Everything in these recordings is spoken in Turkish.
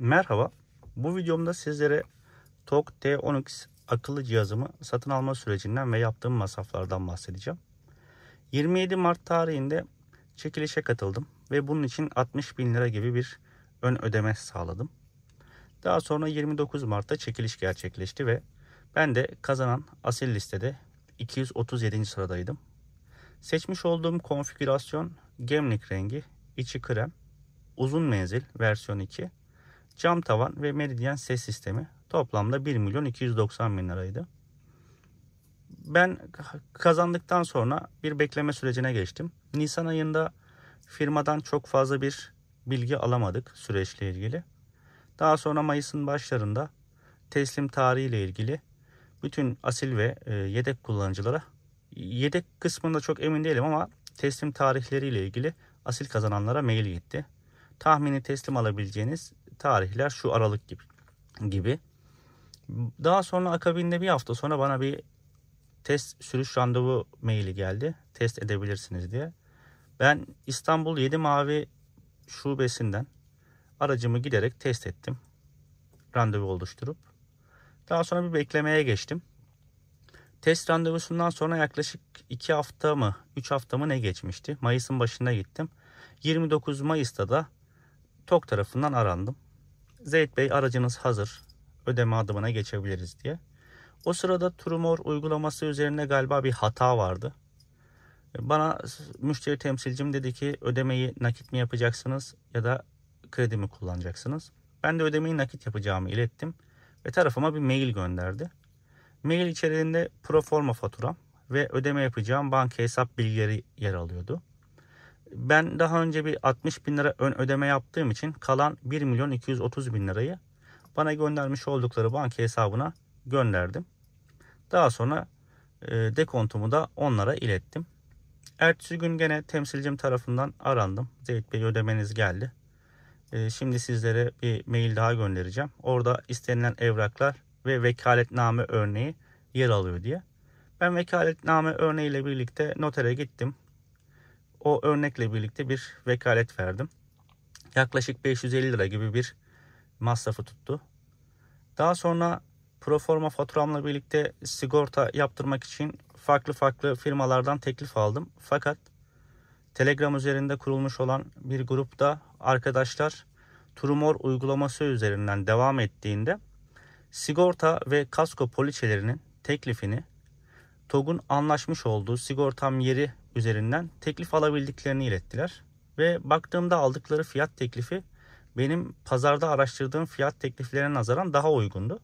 Merhaba. Bu videomda sizlere TOG T10X akıllı cihazımı satın alma sürecinden ve yaptığım masraflardan bahsedeceğim. 27 Mart tarihinde çekilişe katıldım ve bunun için 60 bin lira gibi bir ön ödeme sağladım. Daha sonra 29 Mart'ta çekiliş gerçekleşti ve ben de kazanan asil listede 237. sıradaydım. Seçmiş olduğum konfigürasyon gemlik rengi, içi krem, uzun menzil versiyon 2 Cam tavan ve meridyen ses sistemi toplamda 1 milyon 290 bin liraydı. Ben kazandıktan sonra bir bekleme sürecine geçtim. Nisan ayında firmadan çok fazla bir bilgi alamadık süreçle ilgili. Daha sonra Mayıs'ın başlarında teslim tarihiyle ilgili bütün asil ve e, yedek kullanıcılara yedek kısmında çok emin değilim ama teslim tarihleriyle ilgili asil kazananlara mail gitti. Tahmini teslim alabileceğiniz tarihler şu Aralık gibi. gibi. Daha sonra akabinde bir hafta sonra bana bir test sürüş randevu maili geldi. Test edebilirsiniz diye. Ben İstanbul 7 Mavi şubesinden aracımı giderek test ettim. Randevu oluşturup. Daha sonra bir beklemeye geçtim. Test randevusundan sonra yaklaşık 2 hafta mı 3 hafta mı ne geçmişti. Mayıs'ın başında gittim. 29 Mayıs'ta da TOK tarafından arandım. Zeyt Bey aracınız hazır. Ödeme adımına geçebiliriz diye. O sırada Trumor uygulaması üzerine galiba bir hata vardı. Bana müşteri temsilcim dedi ki ödemeyi nakit mi yapacaksınız ya da kredi mi kullanacaksınız? Ben de ödemeyi nakit yapacağımı ilettim ve tarafıma bir mail gönderdi. Mail içeriğinde proforma faturam ve ödeme yapacağım banka hesap bilgileri yer alıyordu. Ben daha önce bir 60 bin lira ön ödeme yaptığım için kalan 1 milyon 230 bin lirayı bana göndermiş oldukları banka hesabına gönderdim. Daha sonra e, dekontumu da onlara ilettim. Ertesi gün gene temsilcim tarafından arandım. Zeyt Bey ödemeniz geldi. E, şimdi sizlere bir mail daha göndereceğim. Orada istenilen evraklar ve vekaletname örneği yer alıyor diye. Ben vekaletname örneğiyle birlikte notere gittim o örnekle birlikte bir vekalet verdim. Yaklaşık 550 lira gibi bir masrafı tuttu. Daha sonra proforma faturamla birlikte sigorta yaptırmak için farklı farklı firmalardan teklif aldım. Fakat Telegram üzerinde kurulmuş olan bir grupta arkadaşlar Trumor uygulaması üzerinden devam ettiğinde sigorta ve kasko poliçelerinin teklifini TOG'un anlaşmış olduğu sigortam yeri üzerinden teklif alabildiklerini ilettiler. Ve baktığımda aldıkları fiyat teklifi benim pazarda araştırdığım fiyat tekliflerine nazaran daha uygundu.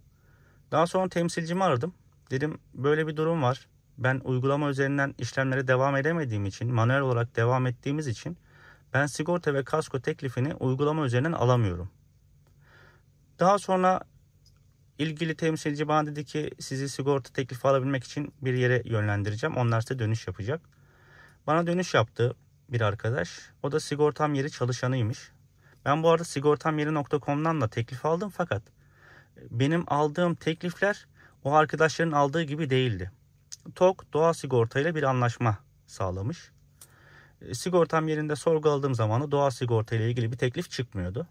Daha sonra temsilcimi aradım. Dedim böyle bir durum var. Ben uygulama üzerinden işlemlere devam edemediğim için, manuel olarak devam ettiğimiz için ben sigorta ve kasko teklifini uygulama üzerinden alamıyorum. Daha sonra ilgili temsilci bana dedi ki sizi sigorta teklifi alabilmek için bir yere yönlendireceğim. Onlar size dönüş yapacak. Bana dönüş yaptı bir arkadaş. O da sigortam yeri çalışanıymış. Ben bu arada sigortamyeri.com'dan da teklif aldım fakat e, benim aldığım teklifler o arkadaşların aldığı gibi değildi. TOK doğa sigorta ile bir anlaşma sağlamış. E, sigortam yerinde sorguladığım zaman da doğa sigorta ile ilgili bir teklif çıkmıyordu.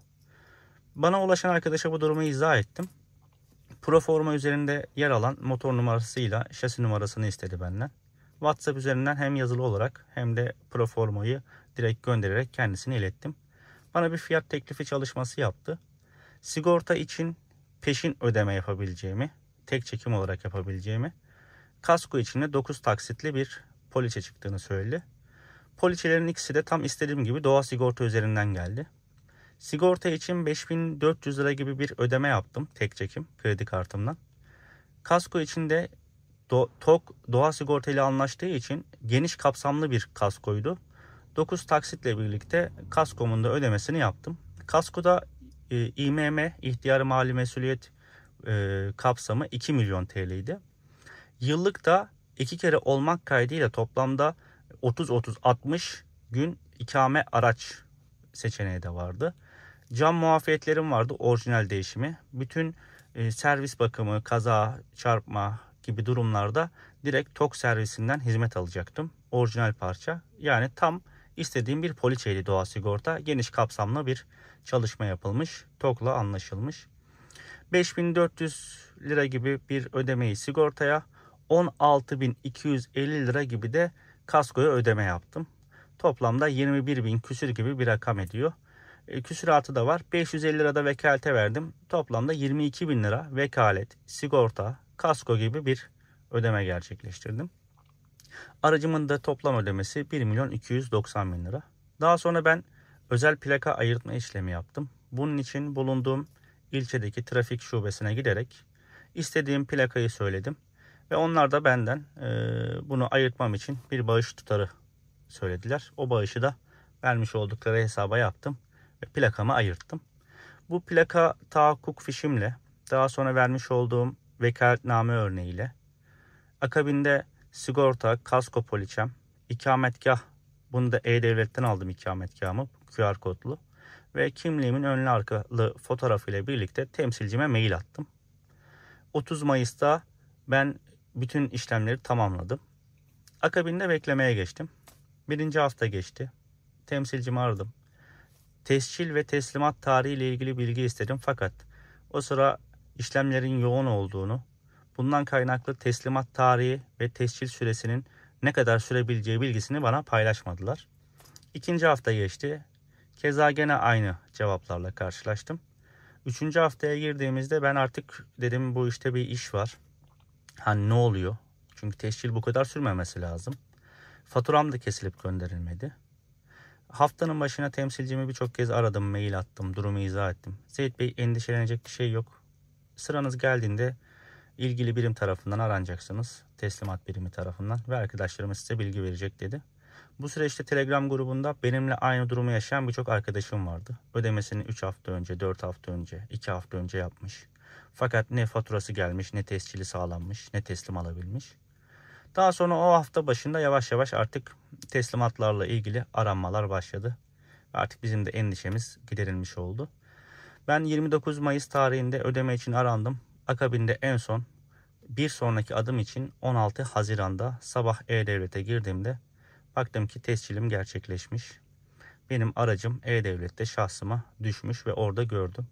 Bana ulaşan arkadaşa bu durumu izah ettim. Proforma üzerinde yer alan motor numarasıyla şasi numarasını istedi benden. WhatsApp üzerinden hem yazılı olarak hem de proformayı direkt göndererek kendisine ilettim. Bana bir fiyat teklifi çalışması yaptı. Sigorta için peşin ödeme yapabileceğimi, tek çekim olarak yapabileceğimi, kasko için de 9 taksitli bir poliçe çıktığını söyledi. Poliçelerin ikisi de tam istediğim gibi doğa sigorta üzerinden geldi. Sigorta için 5400 lira gibi bir ödeme yaptım tek çekim kredi kartımdan. Kasko için de Do TOK Doğa Sigorta anlaştığı için geniş kapsamlı bir kaskoydu. 9 taksitle birlikte kaskomun da ödemesini yaptım. Kaskoda e, İMM ihtiyarı mali mesuliyet e, kapsamı 2 milyon TL idi. Yıllık da iki kere olmak kaydıyla toplamda 30-30-60 gün ikame araç seçeneği de vardı. Cam muafiyetlerim vardı orijinal değişimi. Bütün e, servis bakımı, kaza, çarpma, gibi durumlarda direkt tok servisinden hizmet alacaktım. Orijinal parça. Yani tam istediğim bir poliçeydi doğa sigorta. Geniş kapsamlı bir çalışma yapılmış. Tokla anlaşılmış. 5400 lira gibi bir ödemeyi sigortaya 16250 lira gibi de kaskoya ödeme yaptım. Toplamda 21.000 küsür gibi bir rakam ediyor e, küsuratı da var. 550 lirada vekalete verdim. Toplamda 22.000 lira vekalet, sigorta, kasko gibi bir ödeme gerçekleştirdim. Aracımın da toplam ödemesi 1 milyon 290 bin lira. Daha sonra ben özel plaka ayırtma işlemi yaptım. Bunun için bulunduğum ilçedeki trafik şubesine giderek istediğim plakayı söyledim. Ve onlar da benden e, bunu ayırtmam için bir bağış tutarı söylediler. O bağışı da vermiş oldukları hesaba yaptım ve plakamı ayırttım. Bu plaka tahakkuk fişimle daha sonra vermiş olduğum vekaletname örneğiyle. Akabinde sigorta, kasko poliçem, ikametgah. Bunu da E-Devlet'ten aldım ikametgahımı QR kodlu. Ve kimliğimin önlü arkalı fotoğrafıyla birlikte temsilcime mail attım. 30 Mayıs'ta ben bütün işlemleri tamamladım. Akabinde beklemeye geçtim. Birinci hafta geçti. Temsilcimi aradım. Tescil ve teslimat tarihi ile ilgili bilgi istedim fakat o sıra işlemlerin yoğun olduğunu, bundan kaynaklı teslimat tarihi ve tescil süresinin ne kadar sürebileceği bilgisini bana paylaşmadılar. İkinci hafta geçti. Keza gene aynı cevaplarla karşılaştım. Üçüncü haftaya girdiğimizde ben artık dedim bu işte bir iş var. Hani ne oluyor? Çünkü tescil bu kadar sürmemesi lazım. Faturam da kesilip gönderilmedi. Haftanın başına temsilcimi birçok kez aradım, mail attım, durumu izah ettim. Seyit Bey endişelenecek bir şey yok. Sıranız geldiğinde ilgili birim tarafından aranacaksınız. Teslimat birimi tarafından ve arkadaşlarımız size bilgi verecek dedi. Bu süreçte Telegram grubunda benimle aynı durumu yaşayan birçok arkadaşım vardı. Ödemesini 3 hafta önce, 4 hafta önce, 2 hafta önce yapmış. Fakat ne faturası gelmiş, ne tescili sağlanmış, ne teslim alabilmiş. Daha sonra o hafta başında yavaş yavaş artık teslimatlarla ilgili aranmalar başladı. Artık bizim de endişemiz giderilmiş oldu. Ben 29 Mayıs tarihinde ödeme için arandım. Akabinde en son bir sonraki adım için 16 Haziran'da sabah E-Devlet'e girdiğimde baktım ki tescilim gerçekleşmiş. Benim aracım E-Devlet'te şahsıma düşmüş ve orada gördüm.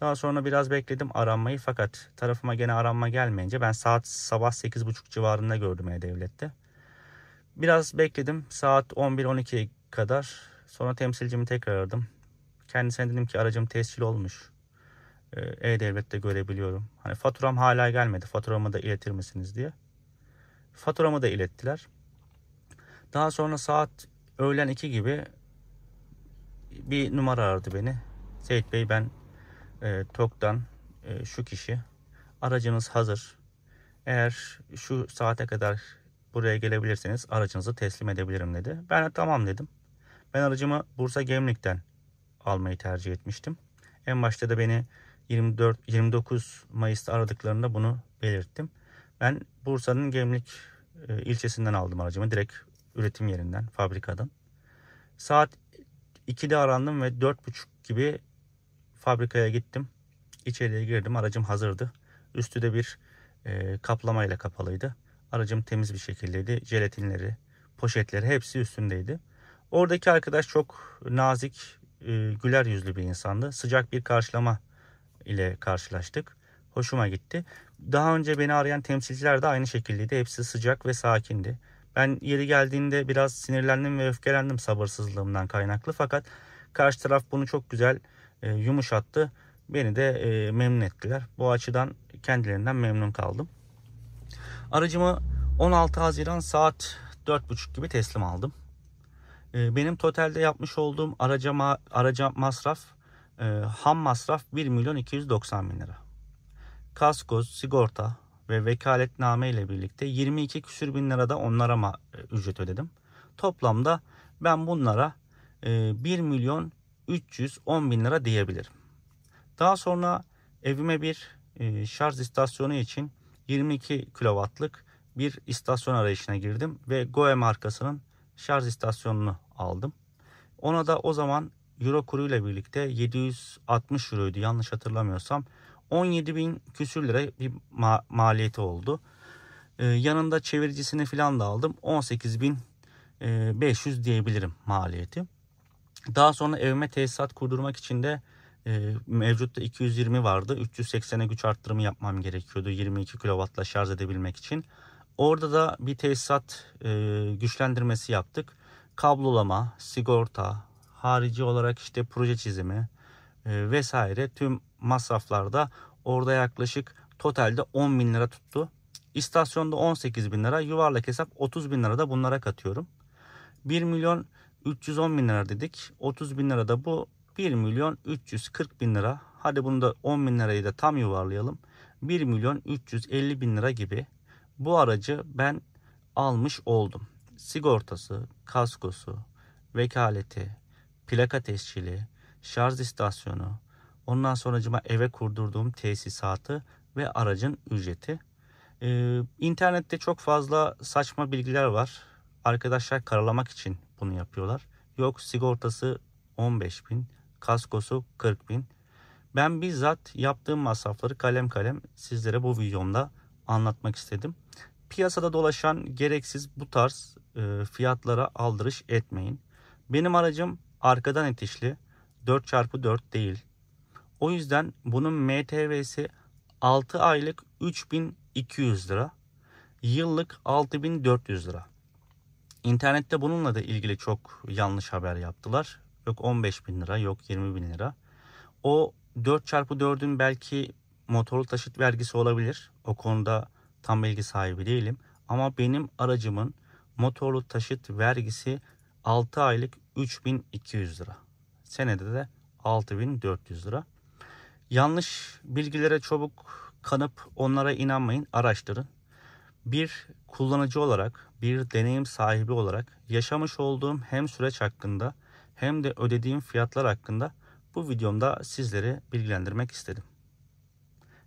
Daha sonra biraz bekledim aranmayı fakat tarafıma gene aranma gelmeyince ben saat sabah 8.30 civarında gördüm E-Devlet'te. Biraz bekledim saat 11-12'ye kadar sonra temsilcimi tekrar aradım. Kendisine dedim ki aracım tescil olmuş. Ee, E-Devlet'te görebiliyorum. Hani faturam hala gelmedi. Faturamı da iletir misiniz diye. Faturamı da ilettiler. Daha sonra saat öğlen 2 gibi bir numara aradı beni. Seyit Bey ben e, TOK'tan e, şu kişi aracınız hazır. Eğer şu saate kadar buraya gelebilirseniz aracınızı teslim edebilirim dedi. Ben de tamam dedim. Ben aracımı Bursa Gemlik'ten almayı tercih etmiştim. En başta da beni 24 29 Mayıs'ta aradıklarında bunu belirttim. Ben Bursa'nın Gemlik e, ilçesinden aldım aracımı. Direkt üretim yerinden, fabrikadan. Saat 2'de arandım ve 4.30 gibi fabrikaya gittim. İçeriye girdim. Aracım hazırdı. Üstü de bir e, kaplamayla kapalıydı. Aracım temiz bir şekildeydi. Jelatinleri, poşetleri hepsi üstündeydi. Oradaki arkadaş çok nazik ee, güler yüzlü bir insandı. Sıcak bir karşılama ile karşılaştık. Hoşuma gitti. Daha önce beni arayan temsilciler de aynı şekildeydi. Hepsi sıcak ve sakindi. Ben yeri geldiğinde biraz sinirlendim ve öfkelendim sabırsızlığımdan kaynaklı. Fakat karşı taraf bunu çok güzel e, yumuşattı. Beni de e, memnun ettiler. Bu açıdan kendilerinden memnun kaldım. Aracımı 16 Haziran saat 4.30 gibi teslim aldım. Ee, benim totalde yapmış olduğum araca, ma araca masraf, e, ham masraf 1 milyon 290 bin lira. Kasko, sigorta ve vekaletname ile birlikte 22 küsür bin lira da onlara ma e, ücret ödedim. Toplamda ben bunlara e, 1 milyon 310 bin lira diyebilirim. Daha sonra evime bir e, şarj istasyonu için 22 kW'lık bir istasyon arayışına girdim ve Goe markasının şarj istasyonunu aldım. Ona da o zaman euro kuruyla birlikte 760 euroydu yanlış hatırlamıyorsam. 17 bin küsür lira bir ma maliyeti oldu. Ee, yanında çeviricisini falan da aldım. 18 bin 500 e, diyebilirim maliyeti. Daha sonra evime tesisat kurdurmak için de e, mevcutta 220 vardı. 380'e güç arttırımı yapmam gerekiyordu. 22 kW'la şarj edebilmek için. Orada da bir tesisat e, güçlendirmesi yaptık. Kablolama, sigorta, harici olarak işte proje çizimi e, vesaire tüm masraflarda orada yaklaşık totalde 10 bin lira tuttu. İstasyonda 18 bin lira yuvarlak hesap 30 bin lira da bunlara katıyorum. 1 milyon 310 bin lira dedik. 30 bin lira da bu 1 milyon 340 bin lira. Hadi bunu da 10 bin lirayı da tam yuvarlayalım. 1 milyon 350 bin lira gibi bu aracı ben almış oldum. Sigortası, kaskosu, vekaleti, plaka tescili, şarj istasyonu, ondan sonracıma eve kurdurduğum tesisatı ve aracın ücreti. Ee, internette çok fazla saçma bilgiler var. Arkadaşlar karalamak için bunu yapıyorlar. Yok sigortası 15 bin, kaskosu 40 bin. Ben bizzat yaptığım masrafları kalem kalem sizlere bu videomda anlatmak istedim. Piyasada dolaşan gereksiz bu tarz e, fiyatlara aldırış etmeyin. Benim aracım arkadan itişli 4x4 değil. O yüzden bunun MTV'si 6 aylık 3200 lira, yıllık 6400 lira. İnternette bununla da ilgili çok yanlış haber yaptılar. Yok 15 bin lira, yok 20 bin lira. O 4x4'ün belki motorlu taşıt vergisi olabilir. O konuda tam bilgi sahibi değilim. Ama benim aracımın motorlu taşıt vergisi 6 aylık 3200 lira. Senede de 6400 lira. Yanlış bilgilere çabuk kanıp onlara inanmayın, araştırın. Bir kullanıcı olarak, bir deneyim sahibi olarak yaşamış olduğum hem süreç hakkında hem de ödediğim fiyatlar hakkında bu videomda sizleri bilgilendirmek istedim.